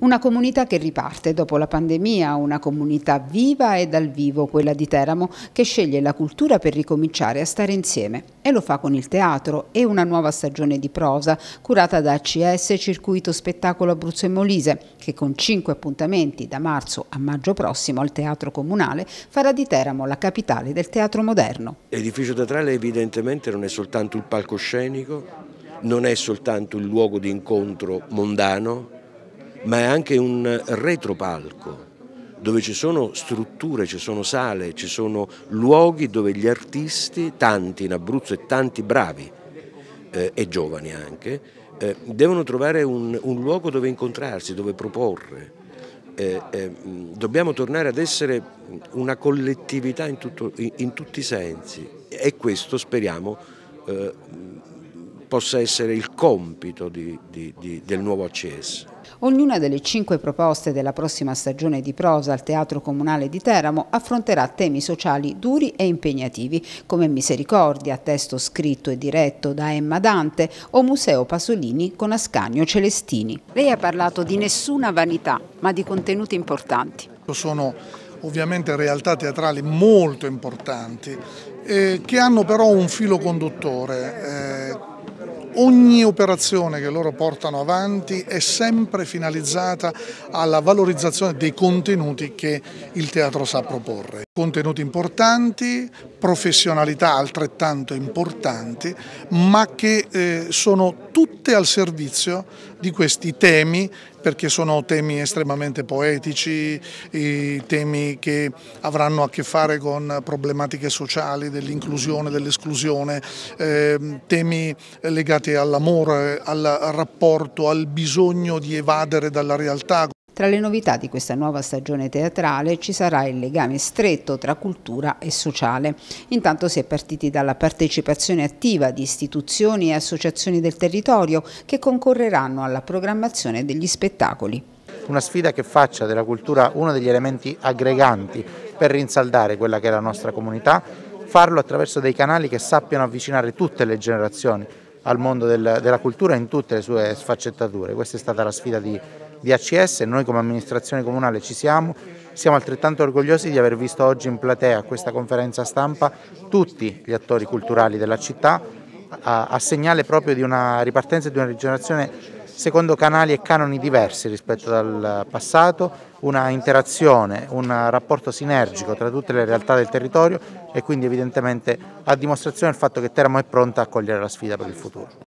Una comunità che riparte dopo la pandemia, una comunità viva e dal vivo, quella di Teramo, che sceglie la cultura per ricominciare a stare insieme. E lo fa con il teatro e una nuova stagione di prosa, curata da ACS Circuito Spettacolo Abruzzo e Molise, che con cinque appuntamenti da marzo a maggio prossimo al Teatro Comunale farà di Teramo la capitale del teatro moderno. L'edificio teatrale evidentemente non è soltanto il palcoscenico, non è soltanto il luogo di incontro mondano, ma è anche un retropalco dove ci sono strutture, ci sono sale, ci sono luoghi dove gli artisti, tanti in Abruzzo e tanti bravi eh, e giovani anche, eh, devono trovare un, un, luogo dove incontrarsi, dove proporre. Eh, eh dobbiamo tornare ad essere una collettività in, tutto, in, in tutti i sensi e questo speriamo eh, possa essere il compito di, di, di, del nuovo CS. Ognuna delle cinque proposte della prossima stagione di prosa al Teatro Comunale di Teramo affronterà temi sociali duri e impegnativi, come Misericordia, testo scritto e diretto da Emma Dante, o Museo Pasolini con Ascanio Celestini. Lei ha parlato di nessuna vanità, ma di contenuti importanti. Sono ovviamente realtà teatrali molto importanti, eh, che hanno però un filo conduttore. Eh, ogni operazione che loro portano avanti è sempre finalizzata alla valorizzazione dei contenuti che il teatro sa proporre. Contenuti importanti, professionalità altrettanto importanti, ma che eh, sono tutte al servizio di questi temi perché sono temi estremamente poetici, temi che avranno a che fare con problematiche sociali, dell'inclusione, dell'esclusione, ehm, temi legati all'amore, al rapporto, al bisogno di evadere dalla realtà. Tra le novità di questa nuova stagione teatrale ci sarà il legame stretto tra cultura e sociale. Intanto si è partiti dalla partecipazione attiva di istituzioni e associazioni del territorio che concorreranno alla programmazione degli spettacoli. Una sfida che faccia della cultura uno degli elementi aggreganti per rinsaldare quella che è la nostra comunità, farlo attraverso dei canali che sappiano avvicinare tutte le generazioni, al mondo del, della cultura in tutte le sue sfaccettature. Questa è stata la sfida di, di ACS, noi come amministrazione comunale ci siamo, siamo altrettanto orgogliosi di aver visto oggi in platea a questa conferenza stampa tutti gli attori culturali della città a, a segnale proprio di una ripartenza e di una rigenerazione secondo canali e canoni diversi rispetto al passato, una interazione, un rapporto sinergico tra tutte le realtà del territorio e quindi evidentemente a dimostrazione del fatto che Teramo è pronta a cogliere la sfida per il futuro.